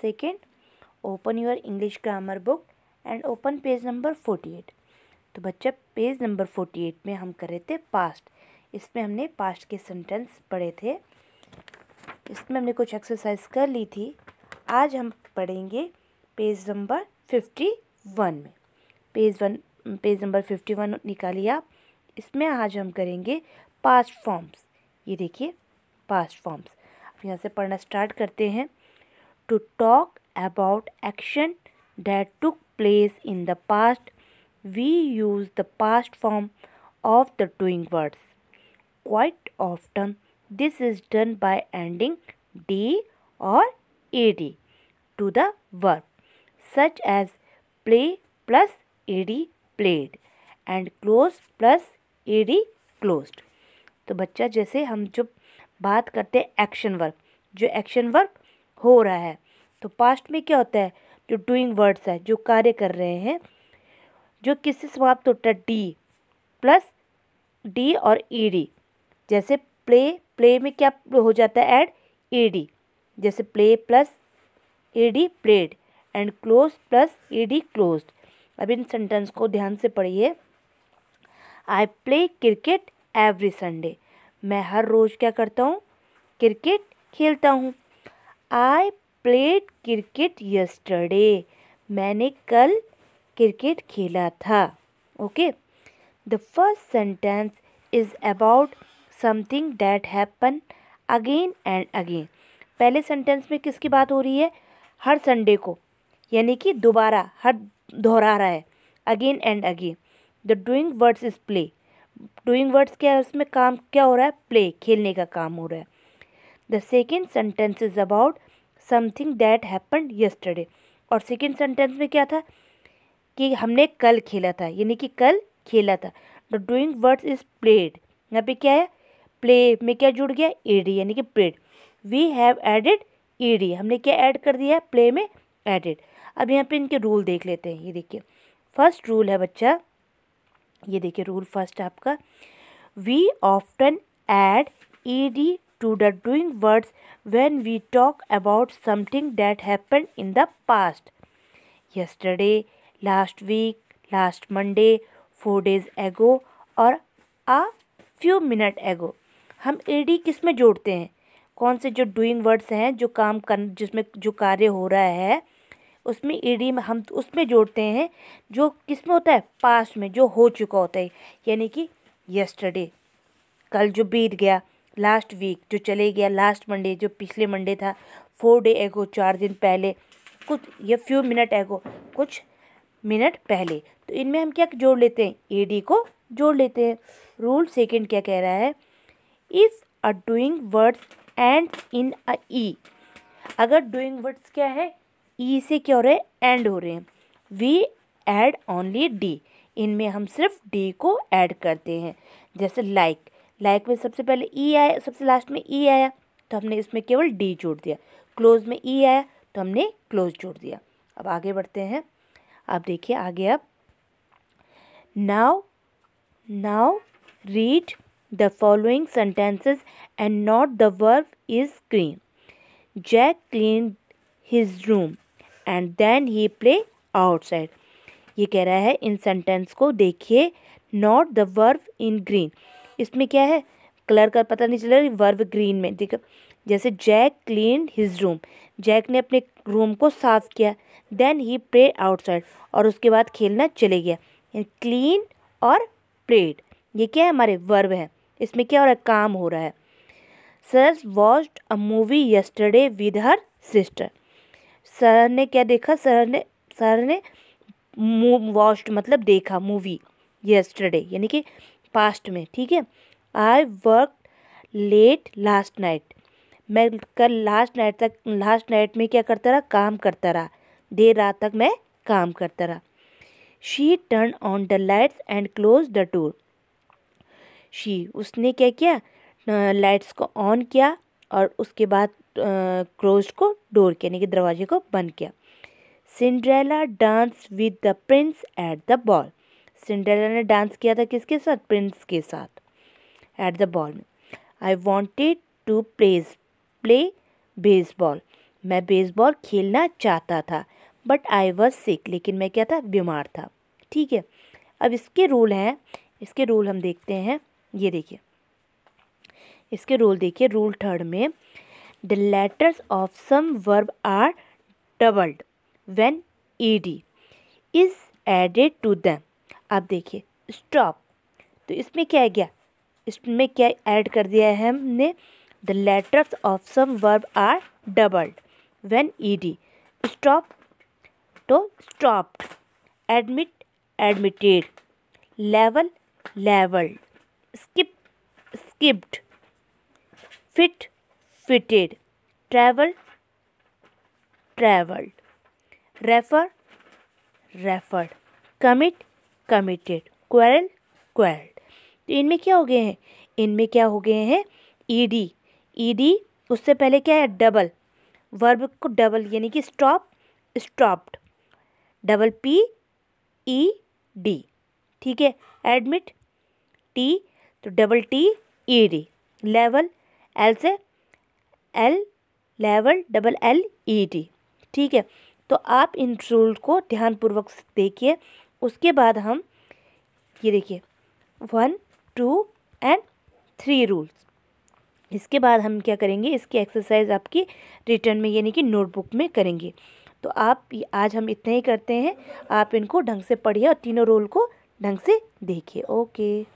Second open your English grammar book and open page number forty eight तो बच्चा page number forty eight में हम कर रहे थे पास्ट इसमें हमने पास्ट के सेंटेंस पढ़े थे इसमें हमने कुछ एक्सरसाइज कर ली थी आज हम पढ़ेंगे पेज नंबर फिफ्टी वन में page one page number fifty one निकालिए आप इसमें आज हम करेंगे पास्ट फॉर्म्स ये देखिए पास्ट फॉर्म्स अब यहाँ से पढ़ना स्टार्ट करते हैं to talk about action that took place in the past, we use the past form of the doing words. Quite often, this is done by adding d or ed to the verb, such as play plus ed played and close plus ed closed. तो बच्चा जैसे हम जब बात करते हैं action verb जो action verb हो रहा है तो पास्ट में क्या होता है जो डूइंग वर्ड्स है जो कार्य कर रहे हैं जो किससे समाप्त होता है डी प्लस डी और ई e डी जैसे प्ले प्ले में क्या हो जाता है एड ई डी जैसे play plus A D played and close plus A D close अब इन सेंटेंस को ध्यान से पढ़िए I play cricket every Sunday मैं हर रोज़ क्या करता हूँ क्रिकेट खेलता हूँ आई प्लेड क्रिकेट यस्टरडे मैंने कल क्रिकेट खेला था okay the first sentence is about something that happen again and again पहले सेंटेंस में किसकी बात हो रही है हर संडे को यानी कि दोबारा हर दोहरा रहा है again and again the doing words is play doing words क्या है उसमें काम क्या हो रहा है प्ले खेलने का काम हो रहा है The second sentence is about something that happened yesterday. और second sentence में क्या था कि हमने कल खेला था यानी कि कल खेला था the doing words is played यहाँ पे क्या है प्ले में क्या जुड़ गया ए डी यानी कि played we have added E D हमने क्या ऐड कर दिया है प्ले में एडेड अब यहाँ पे इनके रूल देख लेते हैं ये देखिए फर्स्ट रूल है बच्चा ये देखिए रूल फर्स्ट आपका we often add E D to the doing words when we talk about something that happened in the past. Yesterday, last week, last Monday, four days ago और a few minute ago. हम E D किस में जोड़ते हैं कौन से जो doing words हैं जो काम कर जिसमें जो कार्य हो रहा है उसमें ईडी में हम उसमें जोड़ते हैं जो किस में होता है पास्ट में जो हो चुका होता है यानी कि येस्टरडे कल जो बीत गया लास्ट वीक जो चले गया लास्ट मंडे जो पिछले मंडे था फोर डे एगो चार दिन पहले कुछ या फ्यू मिनट एगो कुछ मिनट पहले तो इनमें हम क्या जोड़ लेते हैं ए डी को जोड़ लेते हैं रूल सेकंड क्या कह रहा है if a doing words and in a E अगर डूइंग वर्ड्स क्या है ई e से क्या हो रहे हैं एंड हो रहे हैं वी एड ओनली डी इनमें हम सिर्फ डी को ऐड करते हैं जैसे लाइक like, लाइक में सबसे पहले ई e आया सबसे लास्ट में ई e आया तो हमने इसमें केवल डी जोड़ दिया क्लोज में ई e आया तो हमने क्लोज जोड़ दिया अब आगे बढ़ते हैं आप देखिए आगे अब now now read the following sentences and note the verb is clean Jack clean his room and then he play outside ये कह रहा है इन सेंटेंस को देखिए note the verb in green इसमें क्या है कलर का पता नहीं चला वर्व ग्रीन में देखो जैसे Jack clean his room Jack ने अपने रूम को साफ किया देन ही प्ले आउटसाइड और उसके बाद खेलना चले गया क्लीन और प्लेड ये क्या है हमारे वर्ब है इसमें क्या हो रहा है काम हो रहा है sir watched a movie yesterday with her sister sir ने क्या देखा सर ने सर ने वॉच्ड मतलब देखा मूवी यस्टरडे यानी कि पास्ट में ठीक है I work late last night मैं कल लास्ट नाइट तक लास्ट नाइट में क्या करता रहा काम करता रहा देर रात तक मैं काम करता रहा she turn on the lights and close the door she उसने क्या किया लाइट्स को ऑन किया और उसके बाद क्लोज को डोर किया यानी कि दरवाजे को बंद किया Cinderella dance with the prince at the ball Cinderella ने डांस किया था किसके साथ प्रिंस के साथ एट द बॉल में I wanted to plays play baseball मैं बेसबॉल खेलना चाहता था बट आई वॉज सिक लेकिन मैं क्या था बीमार था ठीक है अब इसके रूल हैं इसके रूल हम देखते हैं ये देखिए इसके रूल देखिए रूल थर्ड में the letters of some verb are doubled when E D is added to them आप देखिए स्टॉप तो इसमें क्या है गया इसमें क्या ऐड कर दिया है हमने the letters of some verb are doubled when E D stop to stop admit admitted level level skip skipped fit fitted travel travelled refer referred commit committed quarrel quarrelled तो इनमें क्या हो गए हैं इनमें क्या हो गए हैं ई डी ई डी उससे पहले क्या है डबल वर्ब को डबल यानी कि stop stopped double P E D ठीक है एडमिट टी तो double T E D level L से L level double L E D ठीक है तो आप इन रूल को ध्यानपूर्वक देखिए उसके बाद हम ये देखिए one two and three rules इसके बाद हम क्या करेंगे इसकी एक्सरसाइज आपकी रिटर्न में यानी कि नोटबुक में करेंगे तो आप आज हम इतना ही करते हैं आप इनको ढंग से पढ़िए और तीनों रोल को ढंग से देखिए ओके